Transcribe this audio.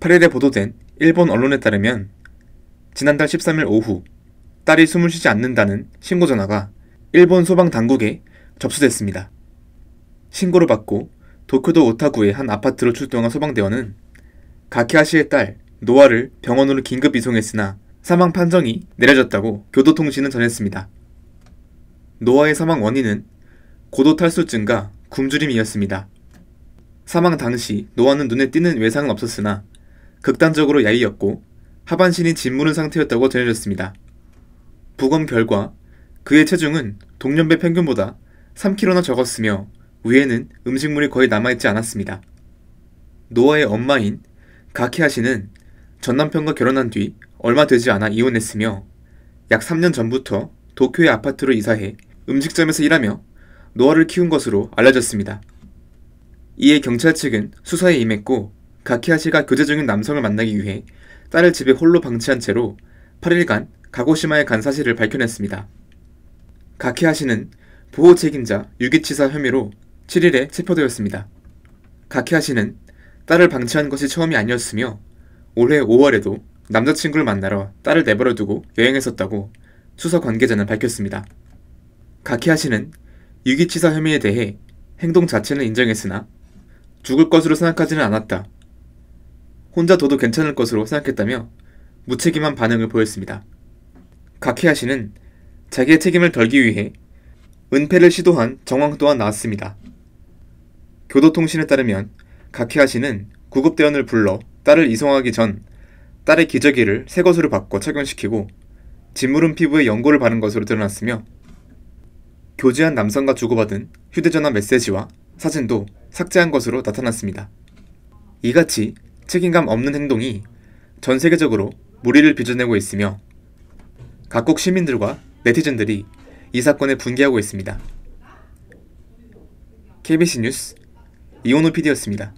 8일에 보도된 일본 언론에 따르면 지난달 13일 오후 딸이 숨을 쉬지 않는다는 신고 전화가 일본 소방 당국에 접수됐습니다. 신고를 받고 도쿄도 오타구의 한 아파트로 출동한 소방대원은 가키아시의 딸 노아를 병원으로 긴급 이송했으나 사망 판정이 내려졌다고 교도통신은 전했습니다. 노아의 사망 원인은 고도 탈수증과 굶주림이었습니다. 사망 당시 노아는 눈에 띄는 외상은 없었으나 극단적으로 야위였고 하반신이 짓무른 상태였다고 전해졌습니다. 부검 결과 그의 체중은 동년배 평균보다 3kg나 적었으며 위에는 음식물이 거의 남아있지 않았습니다. 노아의 엄마인 가키아 씨는 전 남편과 결혼한 뒤 얼마 되지 않아 이혼했으며 약 3년 전부터 도쿄의 아파트로 이사해 음식점에서 일하며 노아를 키운 것으로 알려졌습니다. 이에 경찰 측은 수사에 임했고 가키하시가 교제 중인 남성을 만나기 위해 딸을 집에 홀로 방치한 채로 8일간 가고시마에 간 사실을 밝혀냈습니다. 가키하시는 보호 책임자 유기치사 혐의로 7일에 체포되었습니다. 가키하시는 딸을 방치한 것이 처음이 아니었으며 올해 5월에도 남자친구를 만나러 딸을 내버려 두고 여행했었다고 수사 관계자는 밝혔습니다. 가키하시는 유기치사 혐의에 대해 행동 자체는 인정했으나 죽을 것으로 생각하지는 않았다. 혼자 둬도 괜찮을 것으로 생각했다며 무책임한 반응을 보였습니다. 가키아 씨는 자기의 책임을 덜기 위해 은폐를 시도한 정황 또한 나왔습니다. 교도통신에 따르면 가키아 씨는 구급대원을 불러 딸을 이송하기 전 딸의 기저귀를 새 것으로 바꿔 착용시키고 진물른 피부에 연고를 바른 것으로 드러났으며 교제한 남성과 주고받은 휴대전화 메시지와 사진도 삭제한 것으로 나타났습니다. 이같이 책임감 없는 행동이 전 세계적으로 무리를 빚어내고 있으며 각국 시민들과 네티즌들이 이 사건에 분개하고 있습니다. KBC 뉴스 이온호 PD였습니다.